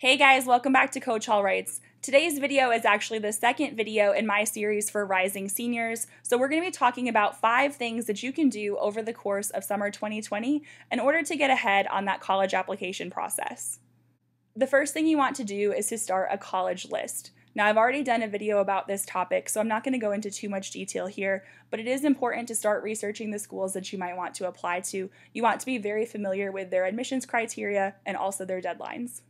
Hey guys, welcome back to Coach Hall Writes. Today's video is actually the second video in my series for rising seniors, so we're going to be talking about five things that you can do over the course of summer 2020 in order to get ahead on that college application process. The first thing you want to do is to start a college list. Now, I've already done a video about this topic, so I'm not going to go into too much detail here, but it is important to start researching the schools that you might want to apply to. You want to be very familiar with their admissions criteria and also their deadlines.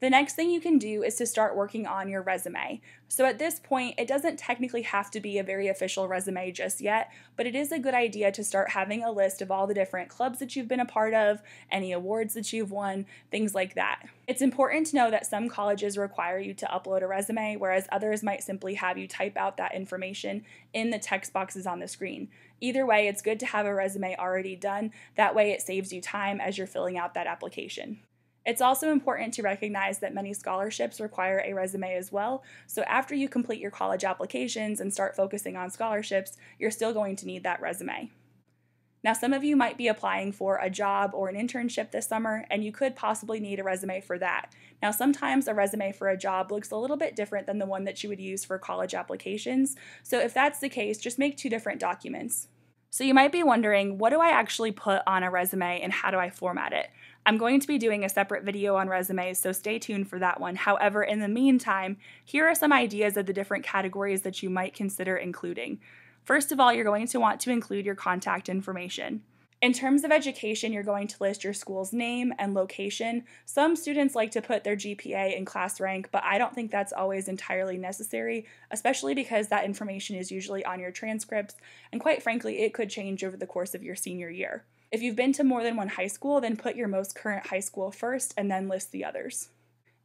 The next thing you can do is to start working on your resume. So at this point, it doesn't technically have to be a very official resume just yet, but it is a good idea to start having a list of all the different clubs that you've been a part of, any awards that you've won, things like that. It's important to know that some colleges require you to upload a resume, whereas others might simply have you type out that information in the text boxes on the screen. Either way, it's good to have a resume already done. That way, it saves you time as you're filling out that application. It's also important to recognize that many scholarships require a resume as well, so after you complete your college applications and start focusing on scholarships, you're still going to need that resume. Now, some of you might be applying for a job or an internship this summer, and you could possibly need a resume for that. Now, sometimes a resume for a job looks a little bit different than the one that you would use for college applications, so if that's the case, just make two different documents. So you might be wondering, what do I actually put on a resume and how do I format it? I'm going to be doing a separate video on resumes, so stay tuned for that one. However, in the meantime, here are some ideas of the different categories that you might consider including. First of all, you're going to want to include your contact information. In terms of education, you're going to list your school's name and location. Some students like to put their GPA and class rank, but I don't think that's always entirely necessary, especially because that information is usually on your transcripts, and quite frankly, it could change over the course of your senior year. If you've been to more than one high school, then put your most current high school first and then list the others.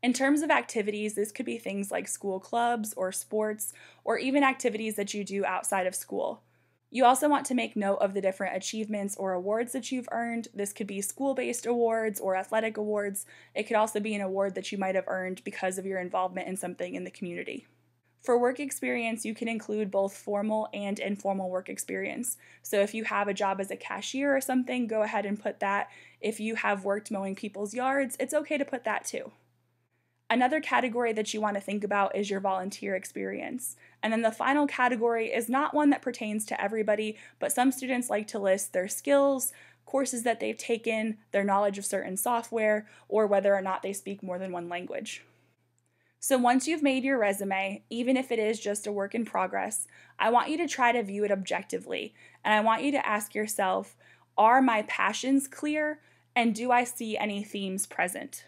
In terms of activities, this could be things like school clubs or sports, or even activities that you do outside of school. You also want to make note of the different achievements or awards that you've earned. This could be school based awards or athletic awards. It could also be an award that you might have earned because of your involvement in something in the community. For work experience, you can include both formal and informal work experience. So if you have a job as a cashier or something, go ahead and put that. If you have worked mowing people's yards, it's okay to put that too. Another category that you want to think about is your volunteer experience. And then the final category is not one that pertains to everybody, but some students like to list their skills, courses that they've taken, their knowledge of certain software, or whether or not they speak more than one language. So once you've made your resume, even if it is just a work in progress, I want you to try to view it objectively. And I want you to ask yourself are my passions clear? And do I see any themes present?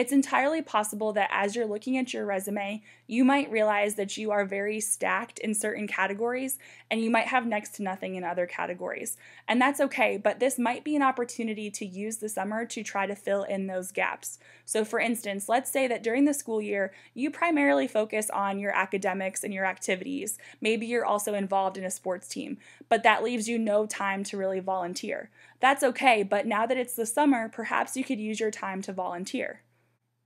It's entirely possible that as you're looking at your resume, you might realize that you are very stacked in certain categories and you might have next to nothing in other categories. And that's okay, but this might be an opportunity to use the summer to try to fill in those gaps. So, for instance, let's say that during the school year, you primarily focus on your academics and your activities. Maybe you're also involved in a sports team, but that leaves you no time to really volunteer. That's okay, but now that it's the summer, perhaps you could use your time to volunteer.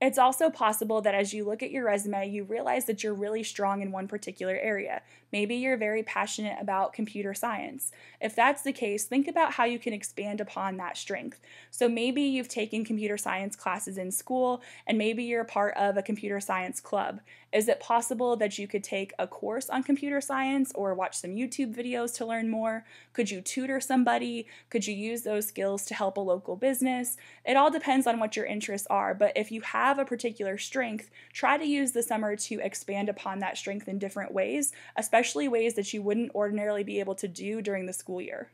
It's also possible that as you look at your resume, you realize that you're really strong in one particular area. Maybe you're very passionate about computer science. If that's the case, think about how you can expand upon that strength. So maybe you've taken computer science classes in school, and maybe you're a part of a computer science club. Is it possible that you could take a course on computer science or watch some YouTube videos to learn more? Could you tutor somebody? Could you use those skills to help a local business? It all depends on what your interests are, but if you have have a particular strength, try to use the summer to expand upon that strength in different ways, especially ways that you wouldn't ordinarily be able to do during the school year.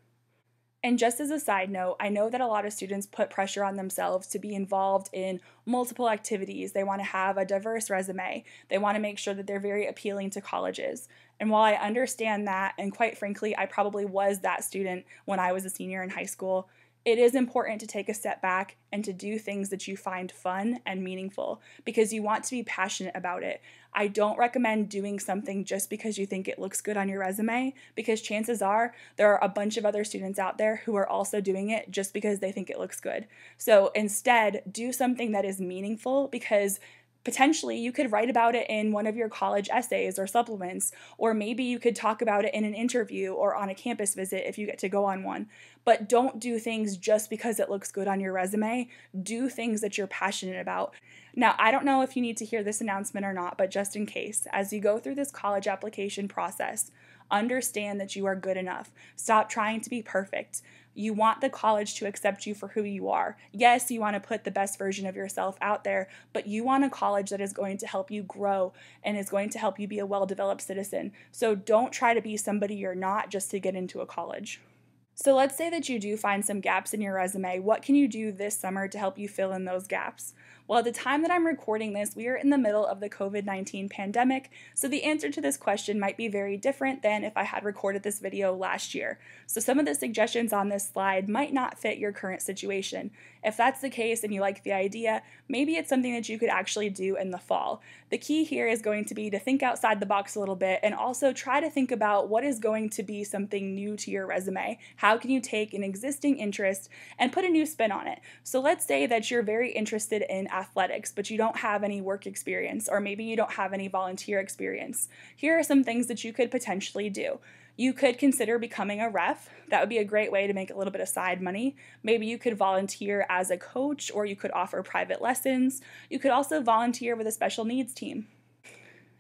And just as a side note, I know that a lot of students put pressure on themselves to be involved in multiple activities. They want to have a diverse resume. They want to make sure that they're very appealing to colleges. And while I understand that, and quite frankly, I probably was that student when I was a senior in high school, it is important to take a step back and to do things that you find fun and meaningful because you want to be passionate about it. I don't recommend doing something just because you think it looks good on your resume because chances are there are a bunch of other students out there who are also doing it just because they think it looks good. So instead, do something that is meaningful because potentially you could write about it in one of your college essays or supplements or maybe you could talk about it in an interview or on a campus visit if you get to go on one but don't do things just because it looks good on your resume do things that you're passionate about now i don't know if you need to hear this announcement or not but just in case as you go through this college application process understand that you are good enough stop trying to be perfect you want the college to accept you for who you are. Yes, you want to put the best version of yourself out there, but you want a college that is going to help you grow and is going to help you be a well developed citizen. So don't try to be somebody you're not just to get into a college. So let's say that you do find some gaps in your resume. What can you do this summer to help you fill in those gaps? Well, at the time that I'm recording this, we are in the middle of the COVID 19 pandemic, so the answer to this question might be very different than if I had recorded this video last year. So some of the suggestions on this slide might not fit your current situation. If that's the case and you like the idea, maybe it's something that you could actually do in the fall. The key here is going to be to think outside the box a little bit and also try to think about what is going to be something new to your resume. How can you take an existing interest and put a new spin on it? So let's say that you're very interested in athletics, but you don't have any work experience, or maybe you don't have any volunteer experience. Here are some things that you could potentially do. You could consider becoming a ref. That would be a great way to make a little bit of side money. Maybe you could volunteer as a coach, or you could offer private lessons. You could also volunteer with a special needs team.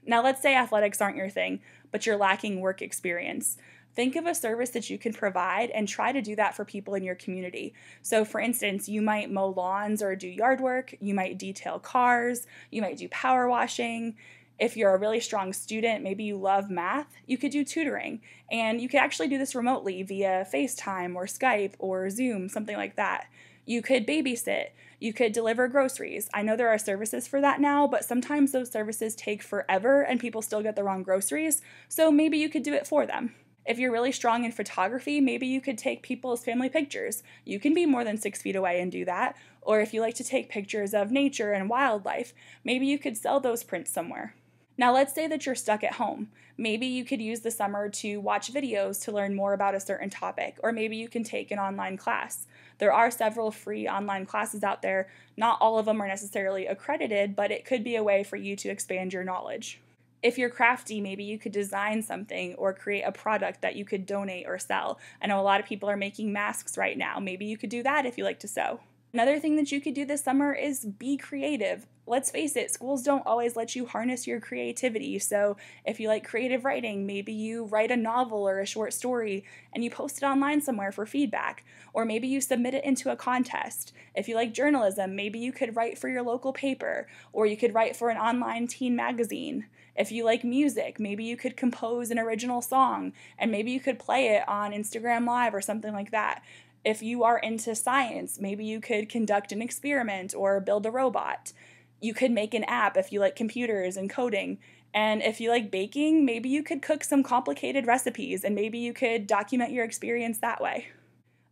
Now, let's say athletics aren't your thing, but you're lacking work experience. Think of a service that you can provide and try to do that for people in your community. So, for instance, you might mow lawns or do yard work, you might detail cars, you might do power washing. If you're a really strong student, maybe you love math, you could do tutoring. And you could actually do this remotely via FaceTime or Skype or Zoom, something like that. You could babysit. You could deliver groceries. I know there are services for that now, but sometimes those services take forever and people still get the wrong groceries. So maybe you could do it for them. If you're really strong in photography, maybe you could take people's family pictures. You can be more than six feet away and do that. Or if you like to take pictures of nature and wildlife, maybe you could sell those prints somewhere. Now, let's say that you're stuck at home. Maybe you could use the summer to watch videos to learn more about a certain topic, or maybe you can take an online class. There are several free online classes out there. Not all of them are necessarily accredited, but it could be a way for you to expand your knowledge if you're crafty, maybe you could design something or create a product that you could donate or sell. I know a lot of people are making masks right now. Maybe you could do that if you like to sew. Another thing that you could do this summer is be creative. Let's face it, schools don't always let you harness your creativity. So, if you like creative writing, maybe you write a novel or a short story and you post it online somewhere for feedback. Or maybe you submit it into a contest. If you like journalism, maybe you could write for your local paper or you could write for an online teen magazine. If you like music, maybe you could compose an original song and maybe you could play it on Instagram Live or something like that. If you are into science, maybe you could conduct an experiment or build a robot. You could make an app if you like computers and coding. And if you like baking, maybe you could cook some complicated recipes and maybe you could document your experience that way.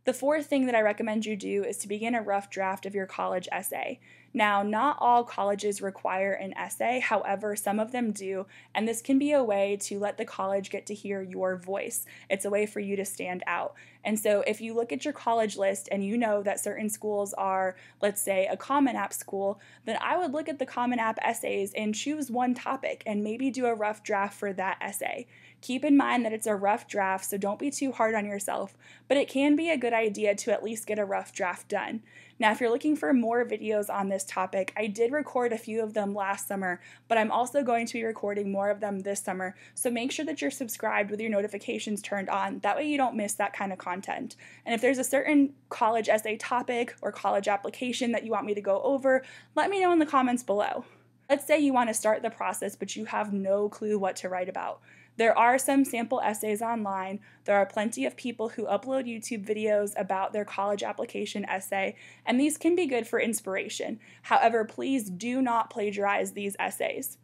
The fourth thing that I recommend you do is to begin a rough draft of your college essay. Now, not all colleges require an essay, however, some of them do, and this can be a way to let the college get to hear your voice. It's a way for you to stand out. And so, if you look at your college list and you know that certain schools are, let's say, a Common App school, then I would look at the Common App essays and choose one topic and maybe do a rough draft for that essay. Keep in mind that it's a rough draft, so don't be too hard on yourself, but it can be a good idea to at least get a rough draft done. Now, if you're looking for more videos on this topic, I did record a few of them last summer, but I'm also going to be recording more of them this summer. So make sure that you're subscribed with your notifications turned on. That way you don't miss that kind of content. And if there's a certain college essay topic or college application that you want me to go over, let me know in the comments below. Let's say you want to start the process, but you have no clue what to write about. There are some sample essays online. There are plenty of people who upload YouTube videos about their college application essay, and these can be good for inspiration. However, please do not plagiarize these essays.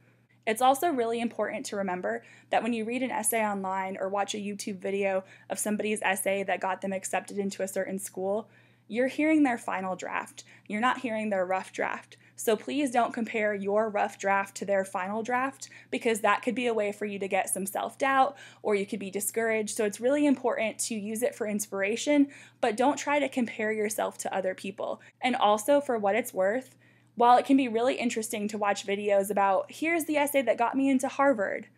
It's also really important to remember that when you read an essay online or watch a YouTube video of somebody's essay that got them accepted into a certain school, you're hearing their final draft. You're not hearing their rough draft. So please don't compare your rough draft to their final draft because that could be a way for you to get some self doubt or you could be discouraged. So it's really important to use it for inspiration, but don't try to compare yourself to other people. And also, for what it's worth, while it can be really interesting to watch videos about, here's the essay that got me into Harvard.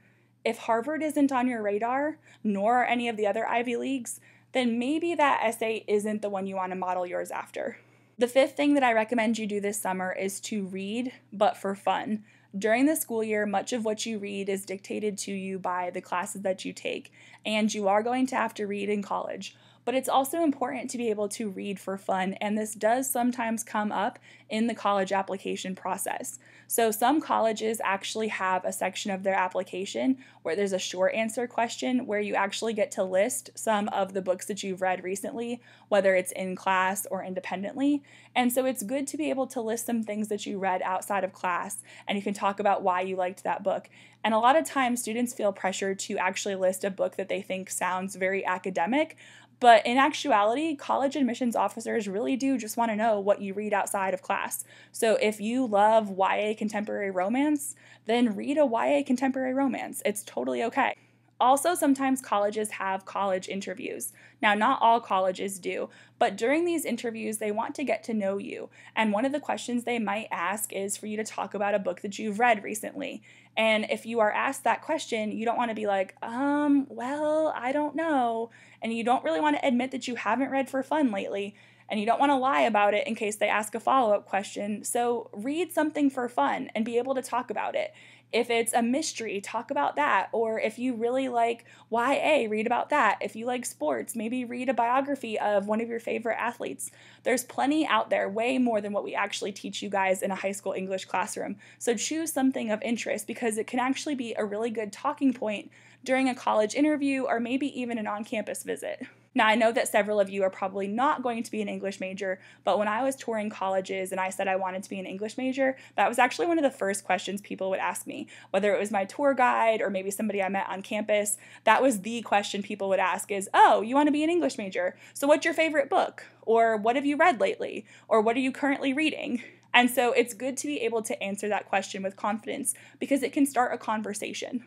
If Harvard isn't on your radar, nor are any of the other Ivy Leagues, then maybe that essay isn't the one you want to model yours after. The fifth thing that I recommend you do this summer is to read, but for fun. During the school year, much of what you read is dictated to you by the classes that you take, and you are going to have to read in college but it's also important to be able to read for fun, and this does sometimes come up in the college application process. So, some colleges actually have a section of their application where there's a short answer question where you actually get to list some of the books that you've read recently, whether it's in class or independently. And so, it's good to be able to list some things that you read outside of class, and you can talk about why you liked that book. And a lot of times, students feel pressured to actually list a book that they think sounds very academic, but in actuality, college admissions officers really do just want to know what you read outside of class. So if you love YA contemporary romance, then read a YA contemporary romance. It's totally okay. Also, sometimes colleges have college interviews. Now, not all colleges do, but during these interviews, they want to get to know you. And one of the questions they might ask is for you to talk about a book that you've read recently. And if you are asked that question, you don't want to be like, um, well, I don't know. And you don't really want to admit that you haven't read for fun lately. And you don't want to lie about it in case they ask a follow up question. So read something for fun and be able to talk about it. If it's a mystery, talk about that. Or if you really like YA, read about that. If you like sports, maybe read a biography of one of your favorite athletes. There's plenty out there, way more than what we actually teach you guys in a high school English classroom. So choose something of interest because it can actually be a really good talking point during a college interview or maybe even an on campus visit. Now, I know that several of you are probably not going to be an English major, but when I was touring colleges and I said I wanted to be an English major, that was actually one of the first questions people would ask me, whether it was my tour guide or maybe somebody I met on campus. That was the question people would ask is, "Oh, you want to be an English major? So what's your favorite book?" Or "What have you read lately?" Or "What are you currently reading?" And so it's good to be able to answer that question with confidence because it can start a conversation.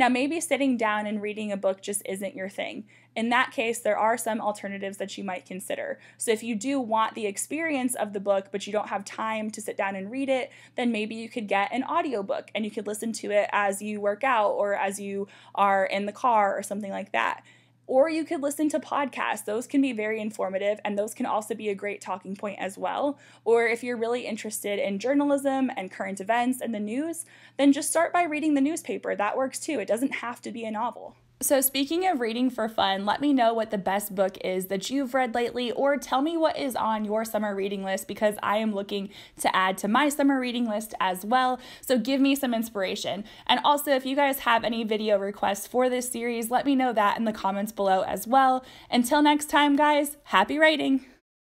Now, maybe sitting down and reading a book just isn't your thing. In that case, there are some alternatives that you might consider. So, if you do want the experience of the book, but you don't have time to sit down and read it, then maybe you could get an audiobook and you could listen to it as you work out or as you are in the car or something like that or you could listen to podcasts. Those can be very informative and those can also be a great talking point as well. Or if you're really interested in journalism and current events and the news, then just start by reading the newspaper. That works too. It doesn't have to be a novel. So, speaking of reading for fun, let me know what the best book is that you've read lately, or tell me what is on your summer reading list because I am looking to add to my summer reading list as well. So, give me some inspiration. And also, if you guys have any video requests for this series, let me know that in the comments below as well. Until next time, guys, happy writing!